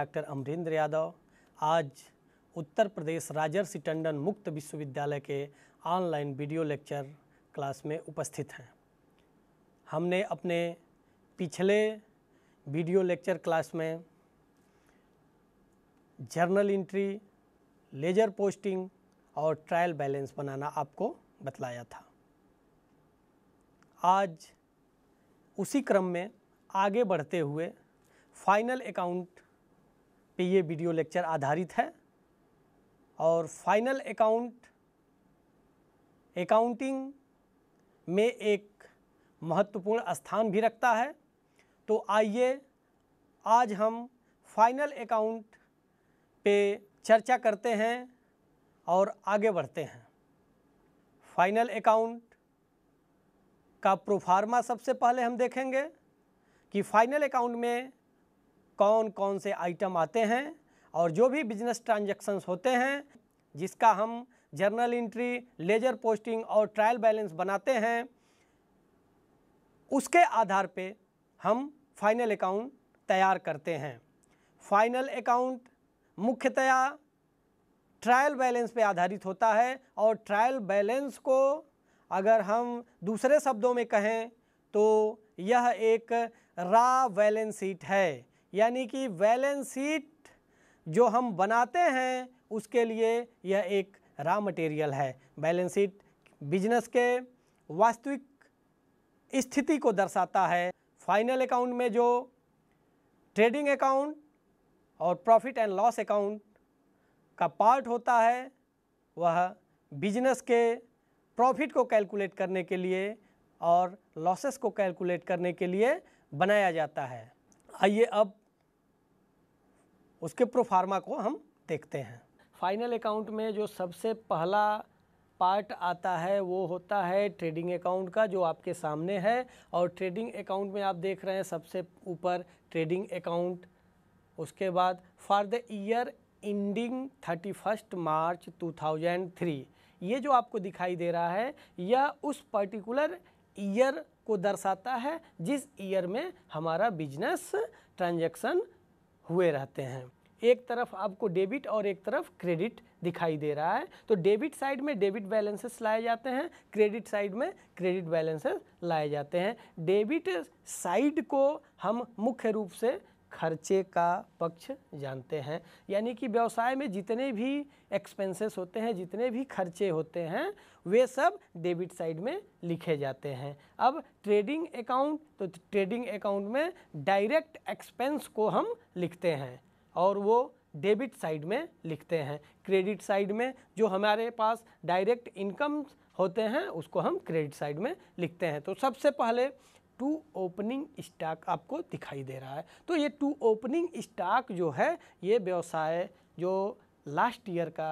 Doctor Amarendra Yadav आज उत्तर प्रदेश राजर्षि टंडन मुक्त विश्वविद्यालय के ऑनलाइन वीडियो लेक्चर क्लास में उपस्थित हैं हमने अपने पिछले वीडियो लेक्चर क्लास में जर्नल इंट्री लेजर पोस्टिंग और ट्रायल बैलेंस बनाना आपको बतलाया था आज उसी क्रम में आगे बढ़ते हुए फाइनल अकाउंट पे ये वीडियो लेक्चर आधारित है और फाइनल अकाउंट अकाउंटिंग में एक महत्वपूर्ण स्थान भी रखता है तो आइए आज हम फाइनल अकाउंट पे चर्चा करते हैं और आगे बढ़ते हैं फाइनल अकाउंट का प्रोफार्मा सबसे पहले हम देखेंगे कि फाइनल अकाउंट में कौन कौन से आइटम आते हैं और जो भी बिजनेस ट्रांजैक्शंस होते हैं जिसका हम जर्नल इंट्री लेजर पोस्टिंग और ट्रायल बैलेंस बनाते हैं उसके आधार पे हम फाइनल अकाउंट तैयार करते हैं फाइनल अकाउंट मुख्यतया ट्रायल बैलेंस पे आधारित होता है और ट्रायल बैलेंस को अगर हम दूसरे शब्दों में कहें तो यह एक रा बैलेंस शीट है यानी कि बैलेंस शीट जो हम बनाते हैं उसके लिए यह एक रॉ मटेरियल है बैलेंस शीट बिजनेस के वास्तविक स्थिति को दर्शाता है फाइनल अकाउंट में जो ट्रेडिंग अकाउंट और प्रॉफिट एंड लॉस अकाउंट का पार्ट होता है वह बिजनेस के प्रॉफिट को कैलकुलेट करने के लिए और लॉसेस को कैलकुलेट करने के लिए बनाया जाता है आइए अब उसके प्रोफार्मा को हम देखते हैं फाइनल अकाउंट में जो सबसे पहला पार्ट आता है वो होता है ट्रेडिंग अकाउंट का जो आपके सामने है और ट्रेडिंग अकाउंट में आप देख रहे हैं सबसे ऊपर ट्रेडिंग अकाउंट उसके बाद for the year ending thirty first March two thousand three ये जो आपको दिखाई दे रहा है यह उस पर्टिकुलर ईयर को दर्शाता है जिस ईयर में हमारा बिजनेस ट्रांजेक्शन हुए रहते हैं एक तरफ आपको डेबिट और एक तरफ क्रेडिट दिखाई दे रहा है तो डेबिट साइड में डेबिट बैलेंसेस लाए जाते हैं क्रेडिट साइड में क्रेडिट बैलेंसेस लाए जाते हैं डेबिट साइड को हम मुख्य रूप से खर्चे का पक्ष जानते हैं यानी कि व्यवसाय में जितने भी एक्सपेंसेस होते हैं जितने भी खर्चे होते हैं वे सब डेबिट साइड में लिखे जाते हैं अब ट्रेडिंग अकाउंट तो ट्रेडिंग अकाउंट में डायरेक्ट एक्सपेंस को हम लिखते हैं और वो डेबिट साइड में लिखते हैं क्रेडिट साइड में जो हमारे पास डायरेक्ट इनकम होते हैं उसको हम क्रेडिट साइड में लिखते हैं तो सबसे पहले टू ओपनिंग स्टॉक आपको दिखाई दे रहा है तो ये टू ओपनिंग स्टॉक जो है ये व्यवसाय जो लास्ट ईयर का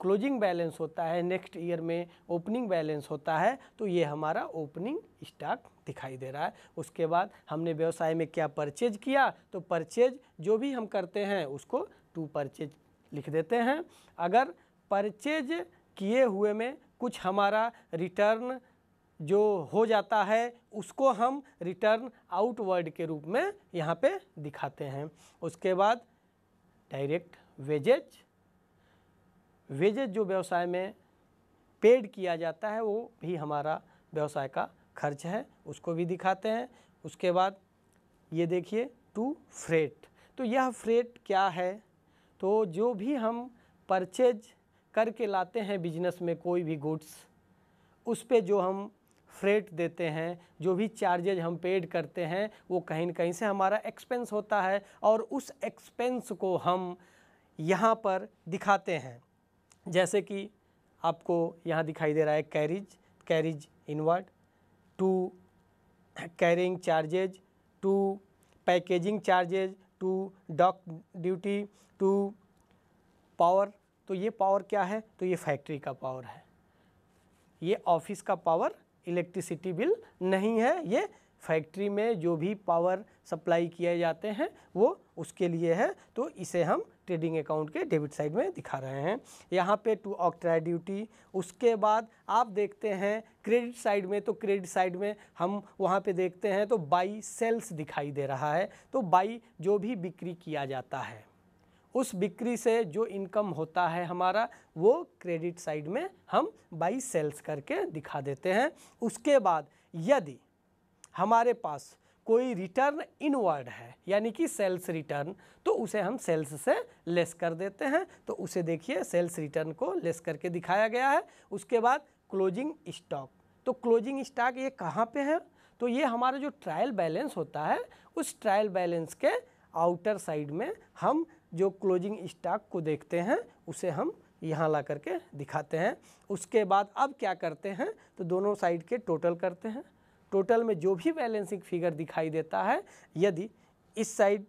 क्लोजिंग बैलेंस होता है नेक्स्ट ईयर में ओपनिंग बैलेंस होता है तो ये हमारा ओपनिंग स्टॉक दिखाई दे रहा है उसके बाद हमने व्यवसाय में क्या परचेज किया तो परचेज जो भी हम करते हैं उसको टू परचेज लिख देते हैं अगर परचेज किए हुए में कुछ हमारा रिटर्न जो हो जाता है उसको हम रिटर्न आउटवर्ड के रूप में यहाँ पे दिखाते हैं उसके बाद डायरेक्ट वेजेज वेजेज जो व्यवसाय में पेड किया जाता है वो भी हमारा व्यवसाय का खर्च है उसको भी दिखाते हैं उसके बाद ये देखिए टू फ्रेट तो यह फ्रेट क्या है तो जो भी हम परचेज करके लाते हैं बिजनेस में कोई भी गुड्स उस पर जो हम फ्रेट देते हैं जो भी चार्जेज हम पेड करते हैं वो कहीं ना कहीं से हमारा एक्सपेंस होता है और उस एक्सपेंस को हम यहाँ पर दिखाते हैं जैसे कि आपको यहाँ दिखाई दे रहा है carriage carriage inward to carrying charges to packaging charges to dock duty to power तो ये पावर क्या है तो ये फैक्ट्री का पावर है ये ऑफिस का पावर इलेक्ट्रिसिटी बिल नहीं है ये फैक्ट्री में जो भी पावर सप्लाई किए जाते हैं वो उसके लिए है तो इसे हम ट्रेडिंग अकाउंट के डेबिट साइड में दिखा रहे हैं यहाँ पे टू ऑक्ट्रा ड्यूटी उसके बाद आप देखते हैं क्रेडिट साइड में तो क्रेडिट साइड में हम वहाँ पे देखते हैं तो बाई सेल्स दिखाई दे रहा है तो बाई जो भी बिक्री किया जाता है उस बिक्री से जो इनकम होता है हमारा वो क्रेडिट साइड में हम बाई सेल्स करके दिखा देते हैं उसके बाद यदि हमारे पास कोई रिटर्न इनवर्ड है यानी कि सेल्स रिटर्न तो उसे हम सेल्स से लेस कर देते हैं तो उसे देखिए सेल्स रिटर्न को लेस करके दिखाया गया है उसके बाद क्लोजिंग स्टॉक तो क्लोजिंग स्टॉक ये कहाँ पे है तो ये हमारा जो ट्रायल बैलेंस होता है उस ट्रायल बैलेंस के आउटर साइड में हम जो क्लोजिंग स्टॉक को देखते हैं उसे हम यहाँ ला करके दिखाते हैं उसके बाद अब क्या करते हैं तो दोनों साइड के टोटल करते हैं टोटल में जो भी बैलेंसिंग फिगर दिखाई देता है यदि इस साइड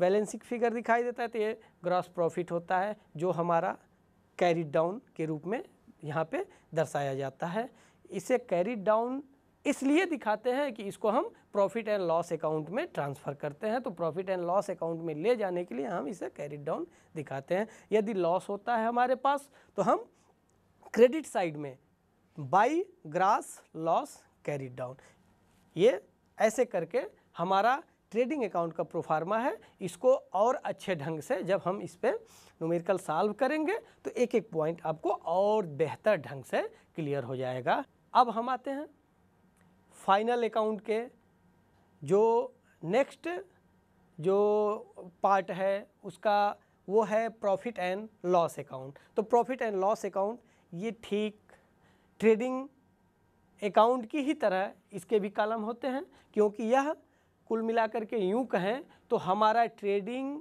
बैलेंसिंग फिगर दिखाई देता है तो ये ग्रॉस प्रॉफिट होता है जो हमारा कैरी डाउन के रूप में यहाँ पे दर्शाया जाता है इसे कैरी डाउन इसलिए दिखाते हैं कि इसको हम प्रॉफिट एंड लॉस अकाउंट में ट्रांसफ़र करते हैं तो प्रॉफिट एंड लॉस अकाउंट में ले जाने के लिए हम इसे कैरी डाउन दिखाते हैं यदि लॉस होता है हमारे पास तो हम क्रेडिट साइड में by gross loss carry down ये ऐसे करके हमारा ट्रेडिंग अकाउंट का प्रोफार्मा है इसको और अच्छे ढंग से जब हम इस पर नोमेरिकल सॉल्व करेंगे तो एक एक पॉइंट आपको और बेहतर ढंग से क्लियर हो जाएगा अब हम आते हैं फाइनल अकाउंट के जो नेक्स्ट जो पार्ट है उसका वो है प्रॉफिट एंड लॉस अकाउंट तो प्रॉफिट एंड लॉस अकाउंट ये ठीक ट्रेडिंग अकाउंट की ही तरह इसके भी कॉलम होते हैं क्योंकि यह कुल मिलाकर के यूँ कहें तो हमारा trading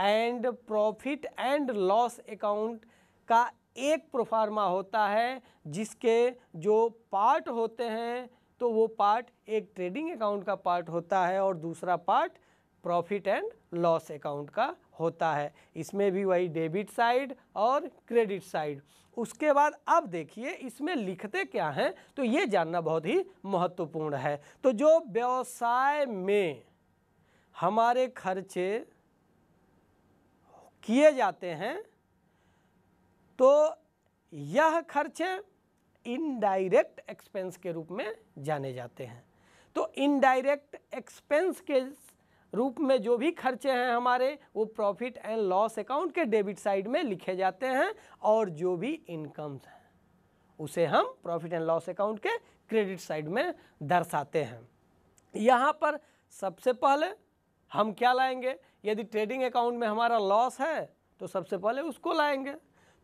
and profit and loss account का एक प्रोफार्मा होता है जिसके जो पार्ट होते हैं तो वो पार्ट एक ट्रेडिंग अकाउंट का पार्ट होता है और दूसरा part profit and loss account का होता है इसमें भी वही डेबिट साइड और क्रेडिट साइड उसके बाद अब देखिए इसमें लिखते क्या हैं तो ये जानना बहुत ही महत्वपूर्ण है तो जो व्यवसाय में हमारे खर्चे किए जाते हैं तो यह खर्चे इनडायरेक्ट एक्सपेंस के रूप में जाने जाते हैं तो इनडायरेक्ट एक्सपेंस के रूप में जो भी खर्चे हैं हमारे वो प्रॉफिट एंड लॉस अकाउंट के डेबिट साइड में लिखे जाते हैं और जो भी इनकम्स हैं उसे हम प्रॉफिट एंड लॉस अकाउंट के क्रेडिट साइड में दर्शाते हैं यहाँ पर सबसे पहले हम क्या लाएंगे यदि ट्रेडिंग अकाउंट में हमारा लॉस है तो सबसे पहले उसको लाएंगे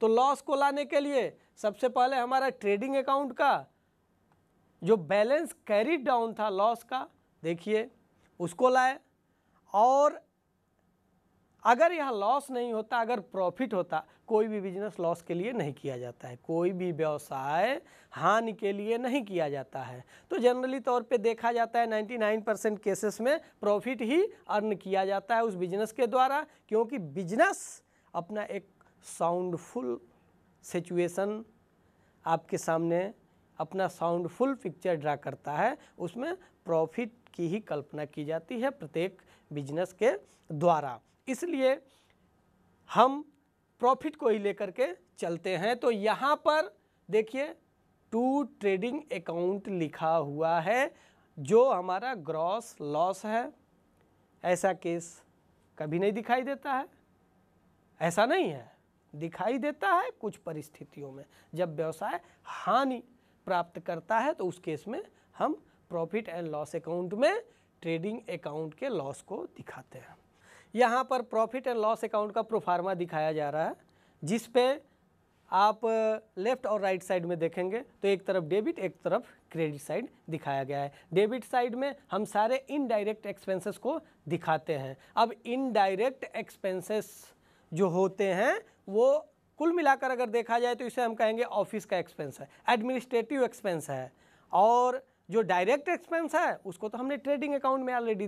तो लॉस को लाने के लिए सबसे पहले हमारा ट्रेडिंग अकाउंट का जो बैलेंस कैरी डाउन था लॉस का देखिए उसको लाए और अगर यह लॉस नहीं होता अगर प्रॉफिट होता कोई भी बिजनेस लॉस के लिए नहीं किया जाता है कोई भी व्यवसाय हानि के लिए नहीं किया जाता है तो जनरली तौर पे देखा जाता है 99 परसेंट केसेस में प्रॉफिट ही अर्न किया जाता है उस बिजनेस के द्वारा क्योंकि बिजनेस अपना एक साउंडफुल सिचुएशन आपके सामने अपना साउंडफुल पिक्चर ड्रा करता है उसमें प्रॉफिट की ही कल्पना की जाती है प्रत्येक बिजनेस के द्वारा इसलिए हम प्रॉफिट को ही लेकर के चलते हैं तो यहाँ पर देखिए टू ट्रेडिंग अकाउंट लिखा हुआ है जो हमारा ग्रॉस लॉस है ऐसा केस कभी नहीं दिखाई देता है ऐसा नहीं है दिखाई देता है कुछ परिस्थितियों में जब व्यवसाय हानि प्राप्त करता है तो उस केस में हम प्रॉफिट एंड लॉस अकाउंट में ट्रेडिंग अकाउंट के लॉस को दिखाते हैं यहाँ पर प्रॉफिट एंड लॉस अकाउंट का प्रोफार्मा दिखाया जा रहा है जिस पे आप लेफ़्ट और राइट right साइड में देखेंगे तो एक तरफ डेबिट एक तरफ क्रेडिट साइड दिखाया गया है डेबिट साइड में हम सारे इनडायरेक्ट एक्सपेंसेस को दिखाते हैं अब इनडायरेक्ट एक्सपेंसेस जो होते हैं वो कुल मिलाकर अगर देखा जाए तो इसे हम कहेंगे ऑफिस का एक्सपेंस है एडमिनिस्ट्रेटिव एक्सपेंस है और जो डायरेक्ट एक्सपेंस है उसको तो हमने ट्रेडिंग अकाउंट में ऑलरेडी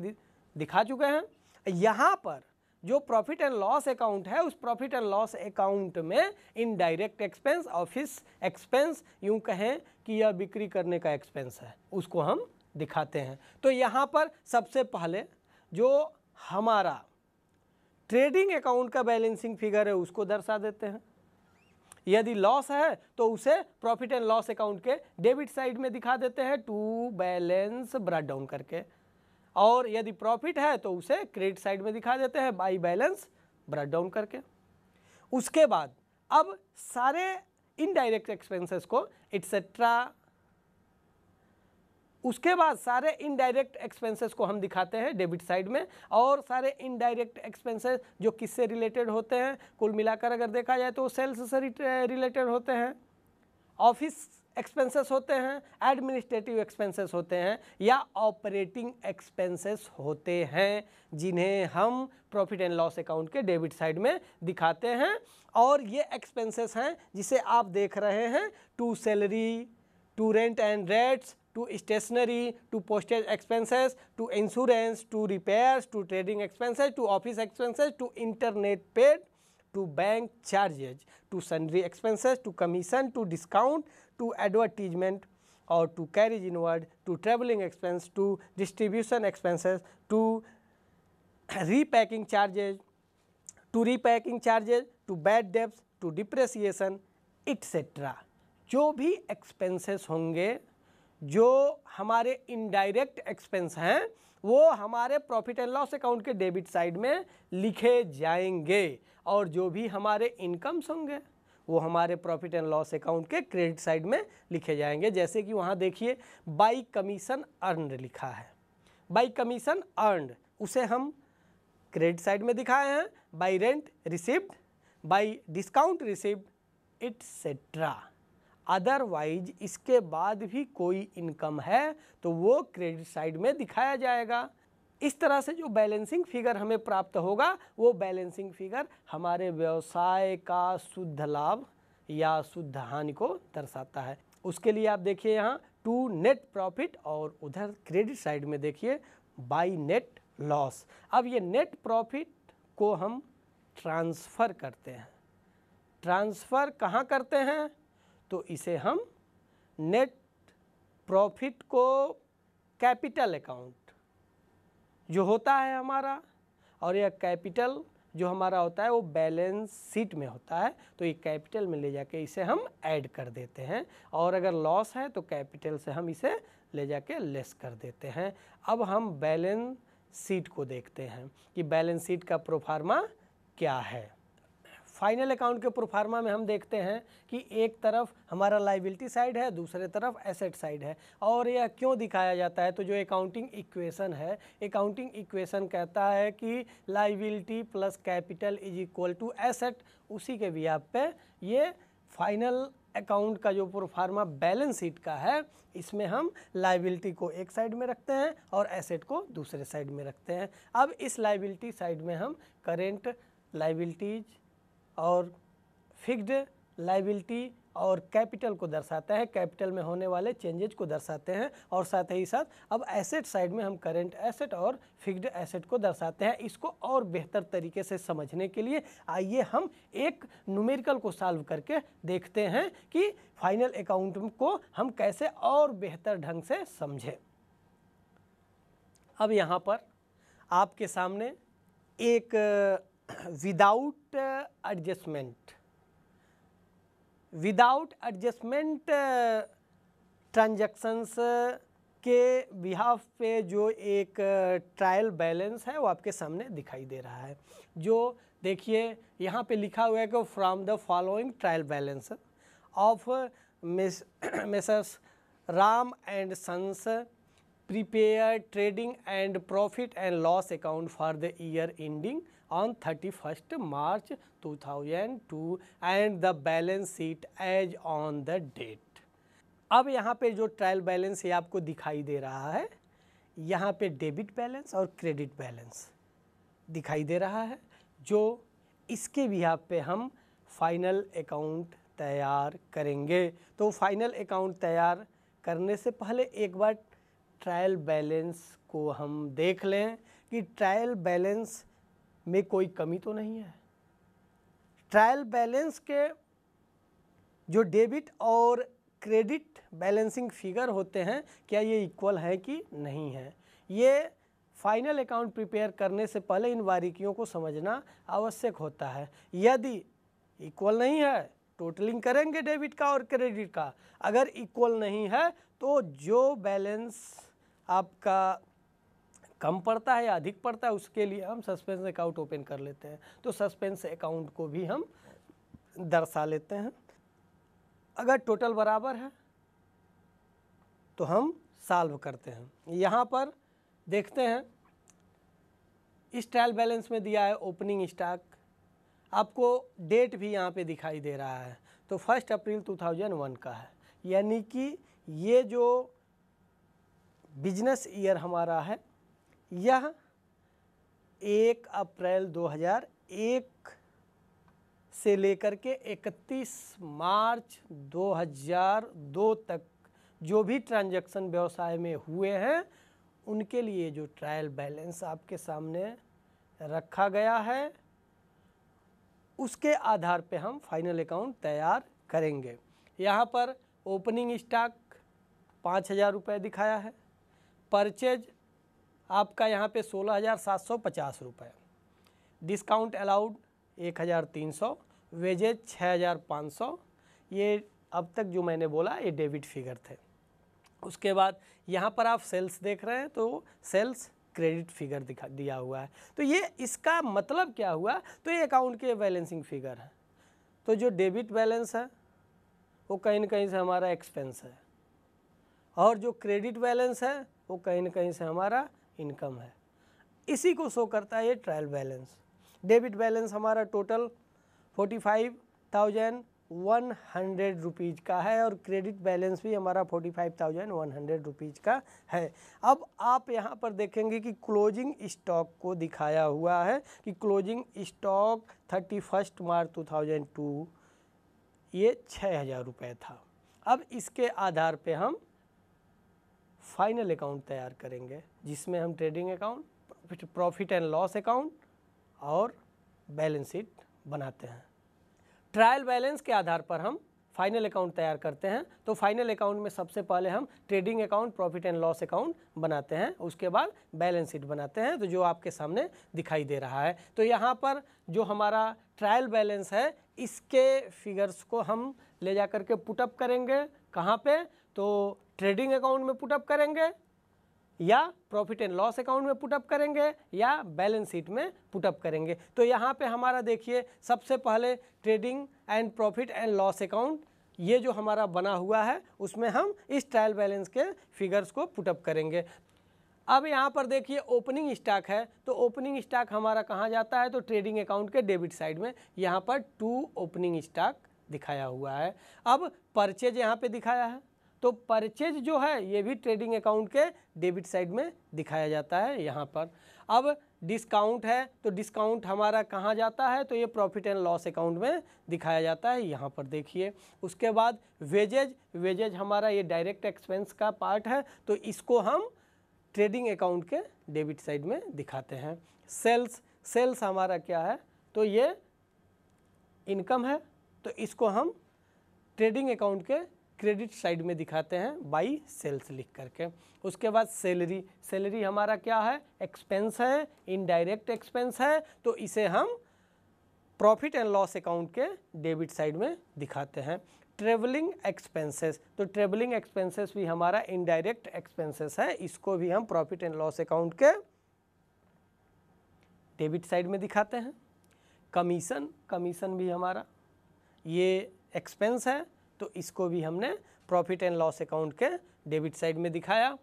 दिखा चुके हैं यहाँ पर जो प्रॉफिट एंड लॉस अकाउंट है उस प्रॉफिट एंड लॉस अकाउंट में इनडायरेक्ट एक्सपेंस ऑफिस एक्सपेंस यूँ कहें कि यह बिक्री करने का एक्सपेंस है उसको हम दिखाते हैं तो यहाँ पर सबसे पहले जो हमारा ट्रेडिंग अकाउंट का बैलेंसिंग फिगर है उसको दर्शा देते हैं यदि लॉस है तो उसे प्रॉफिट एंड लॉस अकाउंट के डेबिट साइड में दिखा देते हैं टू बैलेंस ब्रड डाउन करके और यदि प्रॉफिट है तो उसे क्रेडिट साइड में दिखा देते हैं बाई बैलेंस ब्रड डाउन करके उसके बाद अब सारे इनडायरेक्ट एक्सपेंसेस को एट्सेट्रा उसके बाद सारे इनडायरेक्ट एक्सपेंसेस को हम दिखाते हैं डेबिट साइड में और सारे इनडायरेक्ट एक्सपेंसेस जो किससे रिलेटेड होते हैं कुल मिलाकर अगर देखा जाए तो सेल्स से रिलेटेड होते हैं ऑफिस एक्सपेंसेस होते हैं एडमिनिस्ट्रेटिव एक्सपेंसेस होते हैं या ऑपरेटिंग एक्सपेंसेस होते हैं जिन्हें हम प्रॉफिट एंड लॉस अकाउंट के डेबिट साइड में दिखाते हैं और ये एक्सपेंसेस हैं जिसे आप देख रहे हैं to salary to rent and rates to stationery, to postage expenses, to insurance, to repairs, to trading expenses, to office expenses, to internet paid, to bank charges, to sundry expenses, to commission, to discount, to advertisement or to carriage inward, to travelling expense, to distribution expenses, to repacking charges, to repacking charges, to bad debts, to depreciation, etc. जो भी expenses होंगे जो हमारे indirect expense हैं वो हमारे profit and loss account के debit side में लिखे जाएंगे और जो भी हमारे इनकम्स होंगे वो हमारे प्रॉफिट एंड लॉस अकाउंट के क्रेडिट साइड में लिखे जाएंगे जैसे कि वहाँ देखिए बाई कमीशन अर्न लिखा है बाई कमीशन अर्न उसे हम क्रेडिट साइड में दिखाए हैं by rent receipt by discount receipt etcetera otherwise इसके बाद भी कोई इनकम है तो वो क्रेडिट साइड में दिखाया जाएगा इस तरह से जो बैलेंसिंग फिगर हमें प्राप्त होगा वो बैलेंसिंग फिगर हमारे व्यवसाय का शुद्ध लाभ या शुद्ध हानि को दर्शाता है उसके लिए आप देखिए यहाँ टू नेट प्रॉफिट और उधर क्रेडिट साइड में देखिए बाई नेट लॉस अब ये नेट प्रॉफिट को हम ट्रांसफ़र करते हैं ट्रांसफ़र कहाँ करते हैं तो इसे हम नेट प्रॉफिट को कैपिटल अकाउंट जो होता है हमारा और यह कैपिटल जो हमारा होता है वो बैलेंस शीट में होता है तो ये कैपिटल में ले जाके इसे हम ऐड कर देते हैं और अगर लॉस है तो कैपिटल से हम इसे ले जाके लेस कर देते हैं अब हम बैलेंस शीट को देखते हैं कि बैलेंस शीट का प्रोफार्मा क्या है फाइनल अकाउंट के प्रोफार्मा में हम देखते हैं कि एक तरफ हमारा लाइबिलिटी साइड है दूसरे तरफ एसेट साइड है और यह क्यों दिखाया जाता है तो जो अकाउंटिंग इक्वेशन है अकाउंटिंग इक्वेशन कहता है कि liability plus capital is equal to asset उसी के आप पे ये फाइनल अकाउंट का जो प्रोफार्मा बैलेंस शीट का है इसमें हम लाइबिलिटी को एक साइड में रखते हैं और एसेट को दूसरे साइड में रखते हैं अब इस लाइबिलिटी साइड में हम करेंट लाइबिलिटीज़ और फिक्स्ड लाइबिलिटी और कैपिटल को दर्शाता है कैपिटल में होने वाले चेंजेज को दर्शाते हैं और साथ ही साथ अब एसेट साइड में हम करेंट एसेट और फिक्स्ड एसेट को दर्शाते हैं इसको और बेहतर तरीके से समझने के लिए आइए हम एक न्यूमेरिकल को सॉल्व करके देखते हैं कि फाइनल अकाउंट को हम कैसे और बेहतर ढंग से समझें अब यहाँ पर आपके सामने एक without adjustment without adjustment transactions के बिहाफ पे जो एक ट्रायल uh, बैलेंस है वो आपके सामने दिखाई दे रहा है जो देखिए यहाँ पे लिखा हुआ है कि from the following trial balance of Mrs Ram and sons prepare trading and profit and loss account for the year ending on 31st March 2002 and the balance sheet as on the date. अब यहाँ पे जो trial balance ये आपको दिखाई दे रहा है यहाँ पे डेबिट बैलेंस और क्रेडिट बैलेंस दिखाई दे रहा है जो इसके भी आप पे हम फाइनल अकाउंट तैयार करेंगे तो फाइनल अकाउंट तैयार करने से पहले एक बार ट्रायल बैलेंस को हम देख लें कि ट्रायल बैलेंस में कोई कमी तो नहीं है ट्रायल बैलेंस के जो डेबिट और क्रेडिट बैलेंसिंग फिगर होते हैं क्या ये इक्वल है कि नहीं है ये फाइनल अकाउंट प्रिपेयर करने से पहले इन बारीकियों को समझना आवश्यक होता है यदि इक्वल नहीं है टोटलिंग करेंगे डेबिट का और क्रेडिट का अगर इक्वल नहीं है तो जो बैलेंस आपका कम पड़ता है या अधिक पड़ता है उसके लिए हम सस्पेंस अकाउंट ओपन कर लेते हैं तो सस्पेंस अकाउंट को भी हम दर्शा लेते हैं अगर टोटल बराबर है तो हम साल्व करते हैं यहाँ पर देखते हैं स्टाइल बैलेंस में दिया है ओपनिंग स्टॉक आपको डेट भी यहाँ पे दिखाई दे रहा है तो फर्स्ट अप्रैल 2001 का है यानी कि ये जो बिजनेस ईयर हमारा है यह एक अप्रैल 2001 से लेकर के 31 मार्च 2002 तक जो भी ट्रांजैक्शन व्यवसाय में हुए हैं उनके लिए जो ट्रायल बैलेंस आपके सामने रखा गया है उसके आधार पे हम फाइनल अकाउंट तैयार करेंगे यहाँ पर ओपनिंग स्टॉक पाँच हज़ार रुपये दिखाया है परचेज आपका यहाँ पे सोलह हज़ार सात सौ पचास रुपये डिस्काउंट अलाउड एक हज़ार तीन सौ वेजेज छः हज़ार पाँच सौ ये अब तक जो मैंने बोला ये डेबिट फिगर थे उसके बाद यहाँ पर आप सेल्स देख रहे हैं तो सेल्स क्रेडिट फिगर दिखा दिया हुआ है तो ये इसका मतलब क्या हुआ तो ये अकाउंट के बैलेंसिंग फिगर है तो जो डेबिट बैलेंस है वो कहीं ना कहीं से हमारा एक्सपेंस है और जो क्रेडिट बैलेंस है वो कहीं ना कहीं से हमारा इनकम है इसी को शो करता है ये ट्रायल बैलेंस डेबिट बैलेंस हमारा total forty five thousand one hundred rupees का है और क्रेडिट बैलेंस भी हमारा forty five thousand one hundred rupees का है अब आप यहाँ पर देखेंगे कि क्लोजिंग स्टॉक को दिखाया हुआ है कि closing stock thirty first March two thousand two ये छः हज़ार रुपये था अब इसके आधार पे हम फाइनल अकाउंट तैयार करेंगे जिसमें हम trading account profit and loss account और बैलेंस शीट बनाते हैं ट्रायल बैलेंस के आधार पर हम फाइनल अकाउंट तैयार करते हैं तो फाइनल अकाउंट में सबसे पहले हम trading account profit and loss account बनाते हैं उसके बाद बैलेंस शीट बनाते हैं तो जो आपके सामने दिखाई दे रहा है तो यहाँ पर जो हमारा ट्रायल बैलेंस है इसके फिगर्स को हम ले जा करके पुटअप करेंगे कहाँ पे तो ट्रेडिंग अकाउंट में पुटअप करेंगे या प्रॉफिट एंड लॉस अकाउंट में पुटअप करेंगे या बैलेंस शीट में पुटअप करेंगे तो यहाँ पे हमारा देखिए सबसे पहले trading and profit and loss account ये जो हमारा बना हुआ है उसमें हम इस ट्रायल बैलेंस के फिगर्स को पुटअप करेंगे अब यहाँ पर देखिए ओपनिंग स्टॉक है तो ओपनिंग स्टॉक हमारा कहाँ जाता है तो ट्रेडिंग अकाउंट के डेबिट साइड में यहाँ पर टू ओपनिंग स्टॉक दिखाया हुआ है अब परचेज यहाँ पे दिखाया है तो परचेज जो है ये भी ट्रेडिंग अकाउंट के डेबिट साइड में दिखाया जाता है यहाँ पर अब डिस्काउंट है तो डिस्काउंट हमारा कहाँ जाता है तो ये प्रॉफिट एंड लॉस अकाउंट में दिखाया जाता है यहाँ पर देखिए उसके बाद वेजेज वेजेज हमारा ये डायरेक्ट एक्सपेंस का पार्ट है तो इसको हम ट्रेडिंग अकाउंट के डेबिट साइड में दिखाते हैं सेल्स सेल्स हमारा क्या है तो ये इनकम है तो इसको हम ट्रेडिंग अकाउंट के क्रेडिट साइड में दिखाते हैं बाई सेल्स लिख करके उसके बाद सैलरी सैलरी हमारा क्या है एक्सपेंस है इनडायरेक्ट एक्सपेंस है तो इसे हम प्रॉफिट एंड लॉस अकाउंट के डेबिट साइड में दिखाते हैं ट्रेवलिंग एक्सपेंसेस तो ट्रेवलिंग एक्सपेंसेस भी हमारा इनडायरेक्ट एक्सपेंसेस है इसको भी हम प्रॉफिट एंड लॉस अकाउंट के डेबिट साइड में दिखाते हैं कमीशन कमीशन भी हमारा ये एक्सपेंस है तो इसको भी हमने प्रॉफिट एंड लॉस अकाउंट के डेबिट साइड में दिखाया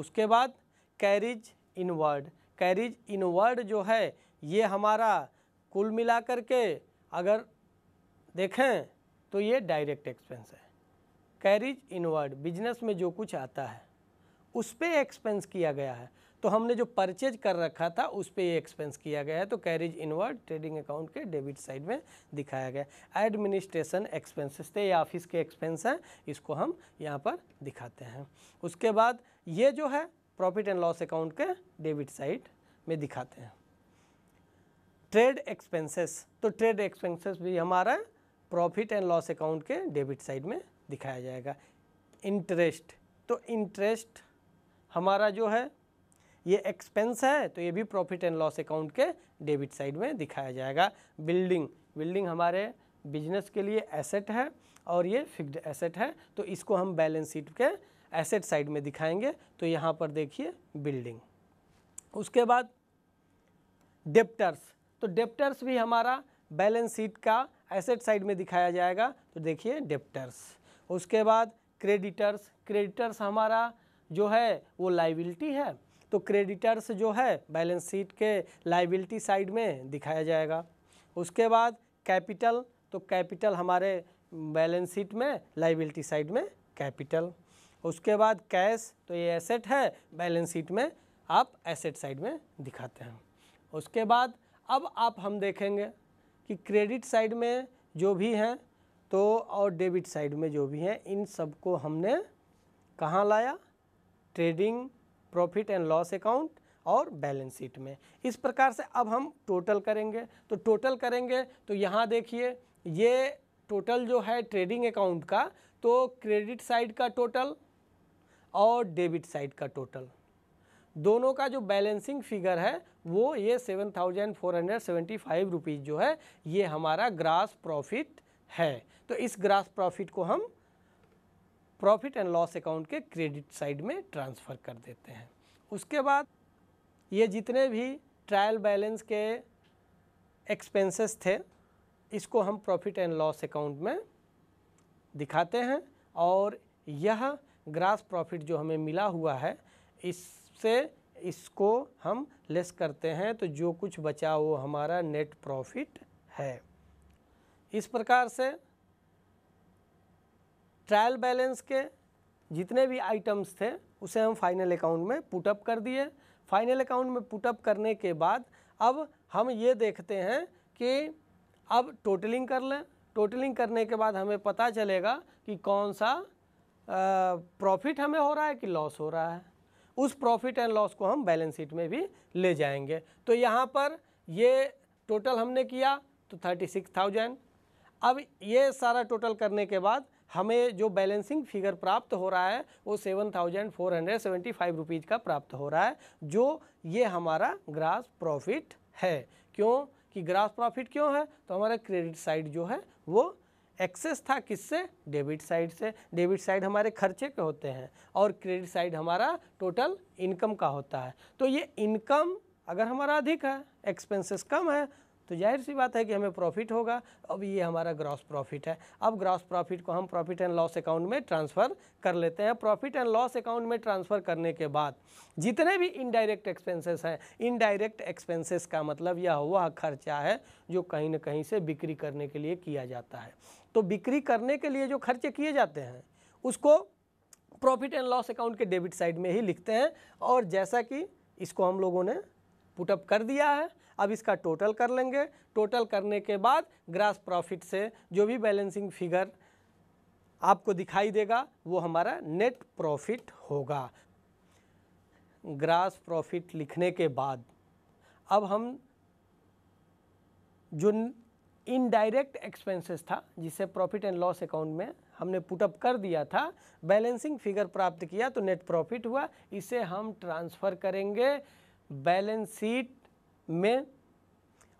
उसके बाद कैरिज इनवर्ड कैरिज इनवर्ड जो है ये हमारा कुल मिलाकर के अगर देखें तो ये डायरेक्ट एक्सपेंस है कैरिज इनवर्ड बिजनेस में जो कुछ आता है उस पर एक्सपेंस किया गया है तो हमने जो परचेज कर रखा था उस पर ये एक्सपेंस किया गया है तो कैरिज इनवर्ड ट्रेडिंग अकाउंट के डेबिट साइड में दिखाया गया एडमिनिस्ट्रेशन एक्सपेंसेस थे ये ऑफिस के एक्सपेंस हैं इसको हम यहाँ पर दिखाते हैं उसके बाद ये जो है प्रॉफिट एंड लॉस अकाउंट के डेबिट साइड में दिखाते हैं ट्रेड एक्सपेंसेस तो ट्रेड एक्सपेंसेस भी हमारा प्रॉफिट एंड लॉस अकाउंट के डेबिट साइड में दिखाया जाएगा इंटरेस्ट तो इंटरेस्ट हमारा जो है ये एक्सपेंस है तो ये भी प्रॉफिट एंड लॉस अकाउंट के डेबिट साइड में दिखाया जाएगा बिल्डिंग बिल्डिंग हमारे बिजनेस के लिए एसेट है और ये फिक्स्ड एसेट है तो इसको हम बैलेंस शीट के एसेट साइड में दिखाएंगे तो यहाँ पर देखिए बिल्डिंग उसके बाद डेप्टर्स तो डेप्टर्स भी हमारा बैलेंस शीट का एसेट साइड में दिखाया जाएगा तो देखिए डेप्टर्स उसके बाद क्रेडिटर्स क्रेडिटर्स हमारा जो है वो लाइबिलिटी है तो क्रेडिटर्स जो है बैलेंस शीट के लाइबिलिटी साइड में दिखाया जाएगा उसके बाद कैपिटल तो कैपिटल हमारे बैलेंस शीट में लाइबिलिटी साइड में कैपिटल उसके बाद कैश तो ये एसेट है बैलेंस शीट में आप एसेट साइड में दिखाते हैं उसके बाद अब आप हम देखेंगे कि क्रेडिट साइड में जो भी हैं तो और डेबिट साइड में जो भी हैं इन सबको हमने कहाँ लाया trading profit and loss account और बैलेंस शीट में इस प्रकार से अब हम टोटल करेंगे तो टोटल करेंगे तो यहाँ देखिए ये टोटल जो है ट्रेडिंग अकाउंट का तो क्रेडिट साइड का टोटल और डेबिट साइड का टोटल दोनों का जो बैलेंसिंग फिगर है वो ये seven thousand four hundred seventy five rupees जो है ये हमारा ग्रास प्रॉफिट है तो इस ग्रास प्रॉफिट को हम प्रॉफिट एंड लॉस अकाउंट के क्रेडिट साइड में ट्रांसफ़र कर देते हैं उसके बाद ये जितने भी ट्रायल बैलेंस के एक्सपेंसेस थे इसको हम प्रॉफिट एंड लॉस अकाउंट में दिखाते हैं और यह ग्रास प्रॉफिट जो हमें मिला हुआ है इससे इसको हम लेस करते हैं तो जो कुछ बचा वो हमारा नेट प्रॉफिट है इस प्रकार से ट्रायल बैलेंस के जितने भी आइटम्स थे उसे हम फाइनल अकाउंट में पुटअप कर दिए फाइनल अकाउंट में पुटअप करने के बाद अब हम ये देखते हैं कि अब टोटलिंग कर लें टोटलिंग करने के बाद हमें पता चलेगा कि कौन सा प्रॉफिट हमें हो रहा है कि लॉस हो रहा है उस प्रॉफिट एंड लॉस को हम बैलेंस शीट में भी ले जाएंगे तो यहाँ पर ये टोटल हमने किया तो थर्टी सिक्स थाउजेंड अब ये सारा टोटल करने के बाद हमें जो बैलेंसिंग फिगर प्राप्त हो रहा है वो seven thousand four hundred seventy five rupees का प्राप्त हो रहा है जो ये हमारा ग्रास प्रॉफिट है क्यों कि ग्रास प्रॉफिट क्यों है तो हमारा क्रेडिट साइड जो है वो एक्सेस था किससे डेबिट साइड से डेबिट साइड हमारे खर्चे के होते हैं और क्रेडिट साइड हमारा टोटल इनकम का होता है तो ये इनकम अगर हमारा अधिक है एक्सपेंसेस कम है तो जाहिर सी बात है कि हमें प्रॉफिट होगा अब ये हमारा ग्रॉस प्रॉफिट है अब ग्रॉस प्रॉफिट को हम प्रॉफिट एंड लॉस अकाउंट में ट्रांसफ़र कर लेते हैं प्रॉफिट एंड लॉस अकाउंट में ट्रांसफ़र करने के बाद जितने भी इनडायरेक्ट एक्सपेंसेस हैं इनडायरेक्ट एक्सपेंसेस का मतलब यह हुआ खर्चा है जो कहीं ना कहीं से बिक्री करने के लिए किया जाता है तो बिक्री करने के लिए जो खर्चे किए जाते हैं उसको प्रॉफिट एंड लॉस अकाउंट के डेबिट साइड में ही लिखते हैं और जैसा कि इसको हम लोगों ने पुटअप कर दिया है अब इसका टोटल कर लेंगे टोटल करने के बाद ग्रास प्रॉफिट से जो भी बैलेंसिंग फिगर आपको दिखाई देगा वो हमारा नेट प्रॉफिट होगा ग्रास प्रॉफिट लिखने के बाद अब हम जो इनडायरेक्ट एक्सपेंसेस था जिसे प्रॉफिट एंड लॉस अकाउंट में हमने पुटअप कर दिया था बैलेंसिंग फिगर प्राप्त किया तो नेट प्रॉफिट हुआ इसे हम ट्रांसफ़र करेंगे बैलेंस शीट में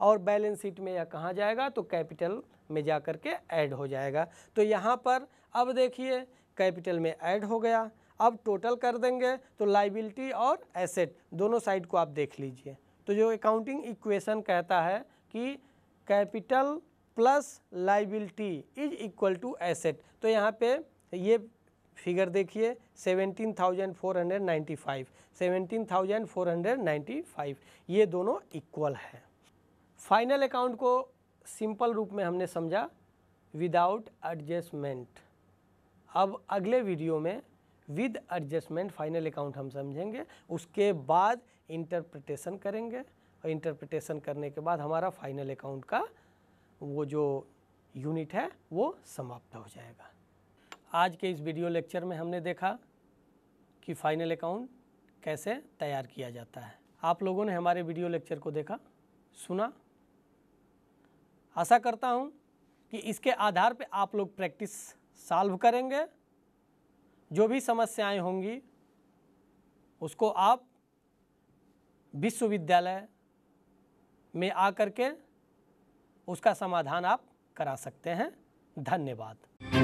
और बैलेंस शीट में यह कहाँ जाएगा तो कैपिटल में जा कर के ऐड हो जाएगा तो यहाँ पर अब देखिए कैपिटल में ऐड हो गया अब टोटल कर देंगे तो लाइबिलिटी और एसेट दोनों साइड को आप देख लीजिए तो जो अकाउंटिंग इक्वेशन कहता है कि capital plus liability is equal to asset तो यहाँ पे ये फिगर देखिए 17,495 17,495 ये दोनों इक्वल हैं फाइनल अकाउंट को सिंपल रूप में हमने समझा विदाउट एडजस्टमेंट अब अगले वीडियो में विद एडजस्टमेंट फाइनल अकाउंट हम समझेंगे उसके बाद इंटरप्रटेशन करेंगे और इंटरप्रटेशन करने के बाद हमारा फाइनल अकाउंट का वो जो यूनिट है वो समाप्त हो जाएगा आज के इस वीडियो लेक्चर में हमने देखा कि फाइनल अकाउंट कैसे तैयार किया जाता है आप लोगों ने हमारे वीडियो लेक्चर को देखा सुना आशा करता हूं कि इसके आधार पर आप लोग प्रैक्टिस सॉल्व करेंगे जो भी समस्याएं होंगी उसको आप विश्वविद्यालय में आकर के उसका समाधान आप करा सकते हैं धन्यवाद